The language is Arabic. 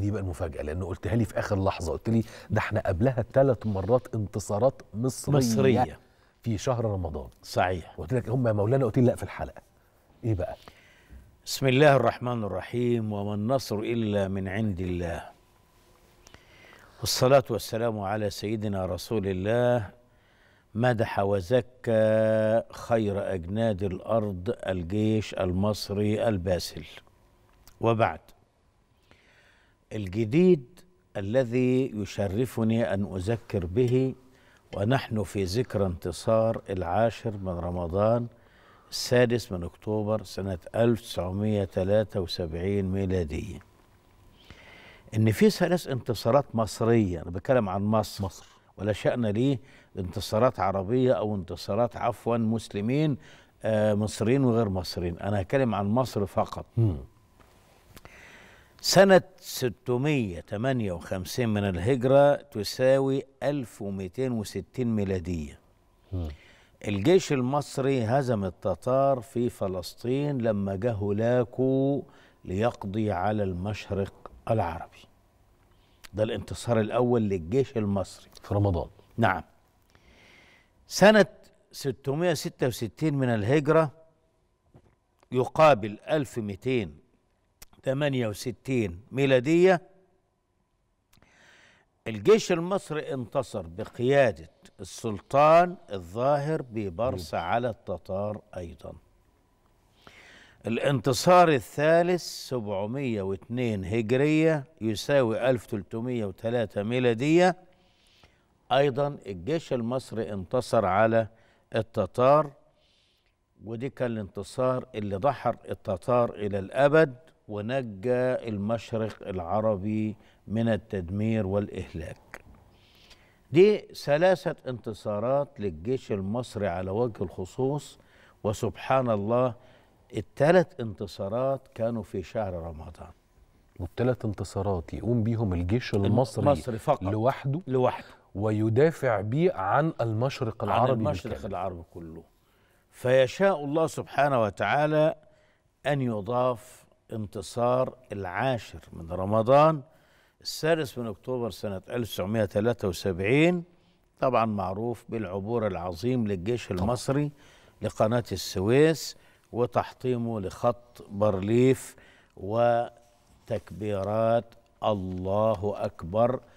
دي بقى المفاجأة لأنه قلتها لي في آخر لحظة قلت لي ده احنا قبلها ثلاث مرات انتصارات مصرية, مصرية في شهر رمضان صحيح قلت لك هم يا مولانا قلت لي لا في الحلقة إيه بقى؟ بسم الله الرحمن الرحيم وما النصر إلا من عند الله والصلاة والسلام على سيدنا رسول الله مدح وزكى خير أجناد الأرض الجيش المصري الباسل وبعد الجديد الذي يشرفني ان اذكر به ونحن في ذكرى انتصار العاشر من رمضان السادس من اكتوبر سنه 1973 ميلاديه. ان في ثلاث انتصارات مصريه انا بتكلم عن مصر مصر ولا شأن ليه انتصارات عربيه او انتصارات عفوا مسلمين آه مصريين وغير مصريين انا هتكلم عن مصر فقط. مم. سنة 658 من الهجرة تساوي 1260 ميلادية الجيش المصري هزم التتار في فلسطين لما جه هولاكو ليقضي على المشرق العربي ده الانتصار الأول للجيش المصري في رمضان نعم سنة 666 من الهجرة يقابل 1200 68 ميلادية الجيش المصري انتصر بقيادة السلطان الظاهر ببرص على التتار أيضا الانتصار الثالث 702 هجرية يساوي 1303 ميلادية أيضا الجيش المصري انتصر على التتار ودي كان الانتصار اللي دحر التتار إلى الأبد ونجى المشرق العربي من التدمير والإهلاك دي ثلاثة انتصارات للجيش المصري على وجه الخصوص وسبحان الله التلات انتصارات كانوا في شهر رمضان والتلات انتصارات يقوم بيهم الجيش المصري المصري فقط لوحده لوحده ويدافع بيه عن المشرق العربي عن المشرق بالكامل. العربي كله فيشاء الله سبحانه وتعالى أن يضاف انتصار العاشر من رمضان السادس من أكتوبر سنة 1973 طبعا معروف بالعبور العظيم للجيش المصري لقناة السويس وتحطيمه لخط بارليف وتكبيرات الله أكبر